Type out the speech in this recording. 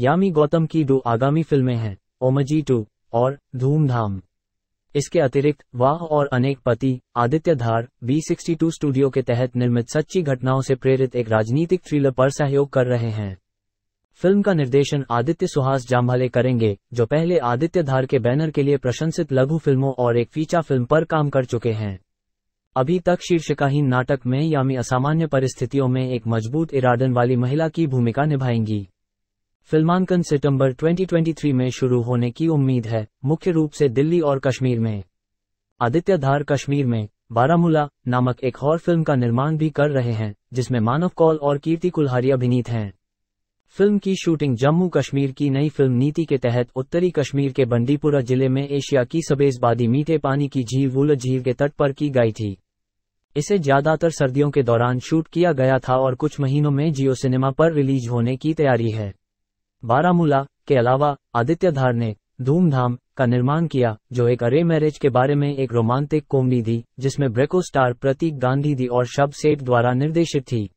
यामी गौतम की दो आगामी फिल्में हैं ओमजी टू और धूमधाम इसके अतिरिक्त वाह और अनेक पति Aditya Dhar B sixty two studio के तहत निर्मित सच्ची घटनाओं से प्रेरित एक राजनीतिक थ्रिलर पर सहयोग कर रहे हैं फिल्म का निर्देशन आदित्य सुहास जाम्भाले करेंगे जो पहले आदित्य धार के बैनर के लिए प्रशंसित लघु फिल्मों और एक फीचा फिल्म पर काम कर चुके हैं अभी तक शीर्षकाहीन नाटक में यामी असामान्य परिस्थितियों में एक मजबूत इरादन वाली महिला की भूमिका निभाएंगी फिल्मांकन सितंबर 2023 में शुरू होने की उम्मीद है मुख्य रूप से दिल्ली और कश्मीर में आदित्य धार कश्मीर में बारामूला नामक एक और फिल्म का निर्माण भी कर रहे हैं जिसमें मानव कौल और कीर्ति कुल्हारी अभिनीत हैं फिल्म की शूटिंग जम्मू कश्मीर की नई फिल्म नीति के तहत उत्तरी कश्मीर के बंडीपुरा जिले में एशिया की सबेजबादी मीठे पानी की झील वुल झील के तट पर की गई थी इसे ज्यादातर सर्दियों के दौरान शूट किया गया था और कुछ महीनों में जियो सिनेमा पर रिलीज होने की तैयारी है बारामूला के अलावा आदित्य धार ने धूमधाम का निर्माण किया जो एक अरे मैरिज के बारे में एक रोमांटिक कॉमेडी थी जिसमें ब्रेको स्टार प्रतीक गांधी दी और शब सेठ द्वारा निर्देशित थी